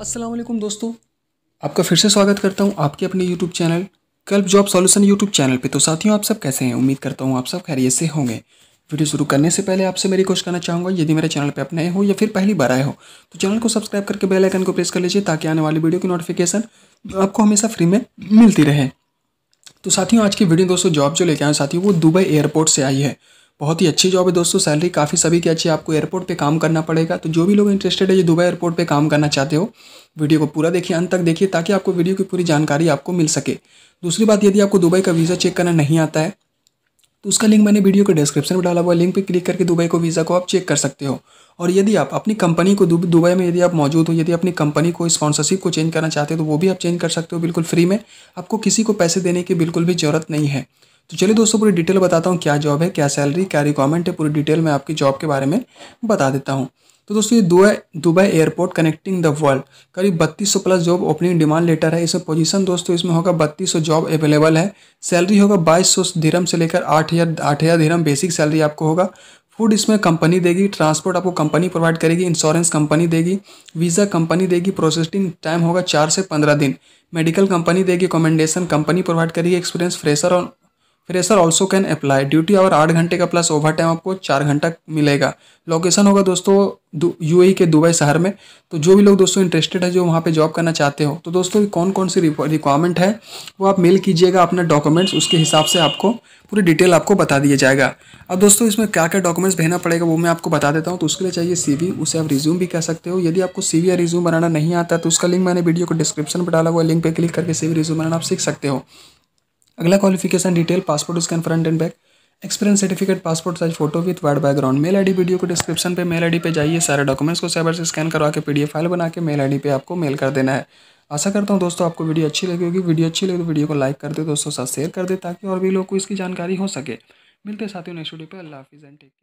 असलम दोस्तों आपका फिर से स्वागत करता हूँ आपके अपने YouTube channel Kalp job solution YouTube channel पे तो साथियों आप सब कैसे हैं उम्मीद करता हूँ आप सब खैरियत से होंगे वीडियो शुरू करने से पहले आपसे मेरी कोशिश करना चाहूँगा यदि मेरे चैनल पे आप नए हो या फिर पहली बार आए हो तो चैनल को सब्सक्राइब करके बेल आइकन को प्रेस कर लीजिए ताकि आने वाली वीडियो की नोटिफिकेशन आपको हमेशा फ्री में मिलती रहे तो साथियों आज की वीडियो दोस्तों जॉब जो लेके आए साथियों वो दुबई एयरपोर्ट से आई है बहुत ही अच्छी जॉब है दोस्तों सैलरी काफ़ी सभी की अच्छी है आपको एयरपोर्ट पे काम करना पड़ेगा तो जो भी लोग इंटरेस्टेड है जो दुबई एयरपोर्ट पे काम करना चाहते हो वीडियो को पूरा देखिए अंत तक देखिए ताकि आपको वीडियो की पूरी जानकारी आपको मिल सके दूसरी बात यदि आपको दुबई का वीज़ा चेक करना नहीं आता है तो उसका लिंक मैंने वीडियो के डिस्क्रिप्शन में डाला हुआ है लिंक पर क्लिक करके दुबई को वीज़ा को आप चेक कर सकते हो और यदि आप अपनी कंपनी को दुबई में यदि आप मौजूद हो यदि अपनी कंपनी को स्पॉन्सरशिप को चेंज करना चाहते हो तो वो भी आप चेंज कर सकते हो बिल्कुल फ्री में आपको किसी को पैसे देने की बिल्कुल भी ज़रूरत नहीं है तो चलिए दोस्तों पूरी डिटेल बताता हूँ क्या जॉब है क्या सैलरी क्या रिक्वायरमेंट है पूरी डिटेल मैं आपकी जॉब के बारे में बता देता हूँ तो दोस्तों ये Dubai Dubai airport connecting the world करीब 3200 plus job opening demand letter है इसमें पोजीशन दोस्तों इसमें होगा 3200 जॉब अवेलेबल है सैलरी होगा 2200 धीरम से लेकर 8000 हजार धीरम बेसिक सैलरी आपको होगा फूड इसमें कंपनी देगी ट्रांसपोर्ट आपको कंपनी प्रोवाइड करेगी इंश्योरेंस कंपनी देगी वीज़ा कंपनी देगी प्रोसेसिंग टाइम होगा चार से पंद्रह दिन मेडिकल कंपनी देगी कमेंडेशन कंपनी प्रोवाइड करेगी एक्सपीरियंस फ्रेशर और fresher also can apply duty hour आठ घंटे का प्लस ओवर टाइम आपको चार घंटा मिलेगा लोकेशन होगा दोस्तों यू के दुबई शहर में तो जो भी लोग दोस्तों इंटरेस्टेड है जो वहाँ पे जॉब करना चाहते हो तो दोस्तों कौन कौन सी रिक्वायरमेंट है वो आप मेल कीजिएगा अपने डॉक्यूमेंट्स उसके हिसाब से आपको पूरी डिटेल आपको बता दिया जाएगा अब दोस्तों इसमें क्या क्या डॉक्यूमेंट्स भेजना पड़ेगा वो मैं आपको बता देता हूँ तो उसके लिए चाहिए सी उसे आप रिज्यूम भी कर सकते हो यदि आपको सी या रिज्यूम बनाना नहीं आता तो उसका लिंक मैंने वीडियो को डिस्क्रिप्शन पर डाला हुआ लिंक पर क्लिक करके सी रिज्यूम बनाना आप सीख सकते हो अगला qualification detail passport scan front and back experience certificate passport size photo with white background mail ID video को डिस्क्रिप्शन पे मेल आईडी पे जाइए सारे डॉक्यूमेंट्स को साइबर से स्कैन करवा के पीडीएफ फाइल बना के मेल आईडी पे आपको मेल कर देना है आशा करता हूँ दोस्तों आपको वीडियो अच्छी लगी होगी वीडियो अच्छी लगी तो वीडियो को लाइक कर दे दोस्तों साथ शेयर कर दे ताकि और भी लोग को इसकी जानकारी हो सके मिलते साथियों नेक्स्ट वीडियो पर अल्लाह हाफिज़ एंड टेक